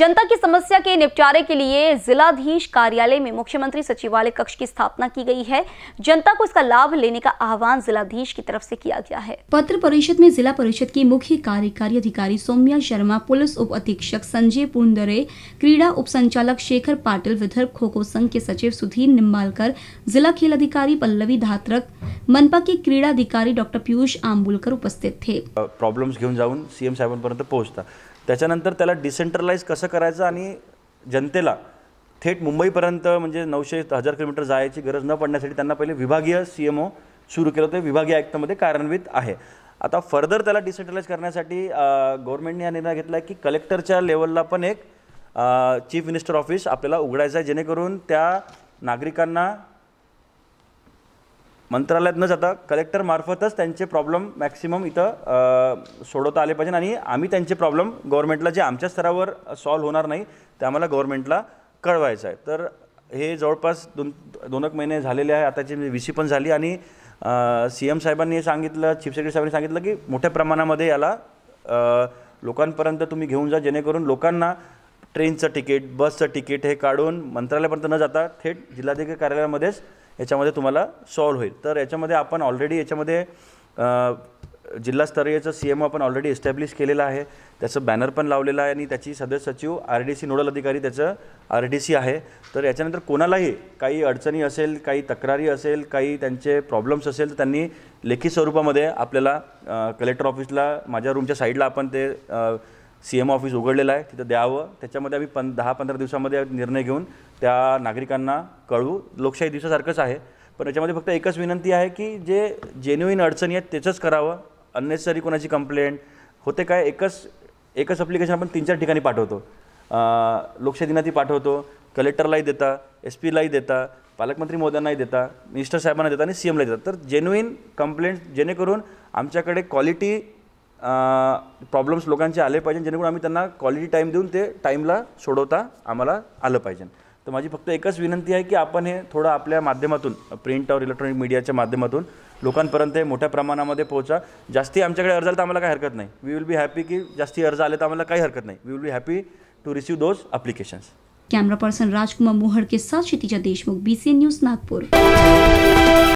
जनता की समस्या के निपटारे के लिए जिलाधीश कार्यालय में मुख्यमंत्री सचिवालय कक्ष की स्थापना की गई है जनता को इसका लाभ लेने का आह्वान जिलाधीश की तरफ से किया गया है पत्र परिषद में जिला परिषद की मुख्य कार्यकारी अधिकारी सौम्या शर्मा पुलिस उप अधीक्षक संजय पुंडरे क्रीड़ा उप संचालक शेखर पाटिल विदर्भ खो खो संघ के सचिव सुधीर निम्बालकर जिला खेल अधिकारी पल्लवी धात्रक मनपा के क्रीडा अधिकारी डॉक्टर पीयूष आम्बुलकर उपस्थित थे प्रॉब्लम घेन जाऊन सीएम पर पोचता त्याच्यानंतर त्याला डिसेंट्रलाइज कसं करायचं आणि जनतेला थेट मुंबईपर्यंत म्हणजे नऊशे हजार किलोमीटर जायची गरज न पडण्यासाठी त्यांना पहिले विभागीय सी एम ओ सुरू केलं होतं विभागीय आयुक्तामध्ये कार्यान्वित आहे आता फर्दर त्याला डिसेंट्रलाइज करण्यासाठी गव्हर्नमेंटने हा निर्णय घेतला आहे की कलेक्टरच्या लेवलला पण एक चीफ मिनिस्टर ऑफिस आपल्याला उघडायचं आहे जेणेकरून त्या नागरिकांना मंत्रालयात न जाता कलेक्टरमार्फतच त्यांचे प्रॉब्लेम मॅक्सिमम इथं सोडवता आले पाहिजे आणि आम्ही त्यांचे प्रॉब्लेम गव्हर्नमेंटला जे आमच्या स्तरावर सॉल्व्ह होणार नाही ते आम्हाला गव्हर्मेंटला कळवायचं आहे तर हे जवळपास दोन दोन एक महिने झालेले आहे आताची व्ही पण झाली आणि सी एम साहेबांनी हे सांगितलं चीफ सेक्रेटरी साहेबांनी सांगितलं की मोठ्या प्रमाणामध्ये याला लोकांपर्यंत तुम्ही घेऊन जा जेणेकरून लोकांना ट्रेनचं तिकीट बसचं तिकीट हे काढून मंत्रालयापर्यंत न जाता थेट जिल्हाधिकारी कार्यालयामध्येच याच्यामध्ये तुम्हाला सॉल्व होईल तर याच्यामध्ये आपण ऑलरेडी याच्यामध्ये जिल्हास्तरीयचं सी एम आपण ऑलरेडी एस्टॅब्लिश केलेलं आहे त्याचं बॅनर पण लावलेलं आहे आणि त्याची सदस्य सचिव आर डी सी नोडल अधिकारी त्याचं आर डी सी आहे तर याच्यानंतर कोणालाही काही अडचणी असेल काही तक्रारी असेल काही त्यांचे प्रॉब्लेम्स असेल तर त्यांनी लेखी स्वरूपामध्ये आपल्याला कलेक्टर ऑफिसला माझ्या रूमच्या साईडला आपण ते सी एम ऑफिस उघडलेलं आहे तिथं द्यावं त्याच्यामध्ये आम्ही पं दहा पंधरा दिवसामध्ये निर्णय घेऊन त्या नागरिकांना कळवू लोकशाही दिवसासारखंच आहे पण याच्यामध्ये फक्त एकच विनंती आहे की जे जेन्युईन अडचणी आहेत त्याचंच करावं अननेसरी कोणाची कंप्लेंट होते काय एकच एकच अप्लिकेशन आपण तीन चार ठिकाणी पाठवतो लोकशाही दिनातही पाठवतो कलेक्टरलाही देता एस पीलाही देता पालकमंत्री मोद्यांनाही देता मिनिस्टर साहेबांना देता आणि सी एमलाही देतात तर जेन्युईन कंप्लेंट जेणेकरून आमच्याकडे क्वालिटी प्रॉब्लेम्स लोकांचे आले पाहिजे जेणेकरून आम्ही त्यांना क्वालिटी टाईम देऊन ते टाईमला सोडवता आम्हाला आलं पाहिजे तर माझी फक्त एकच विनंती आहे की आपण हे थोडं आपल्या माध्यमातून प्रिंट और इलेक्ट्रॉनिक मीडियाच्या माध्यमातून लोकांपर्यंत हे मोठ्या प्रमाणामध्ये पोहोचा जास्ती आमच्याकडे अर्ज आला तर आम्हाला काही हरकत नाही वी विल बी हॅपी की जास्ती अर्ज आले तर आम्हाला काही हरकत नाही we will be happy to receive those applications camera person Rajkumar Mohar के साथ क्षितिजा देशमुख सी न्यूज नागपूर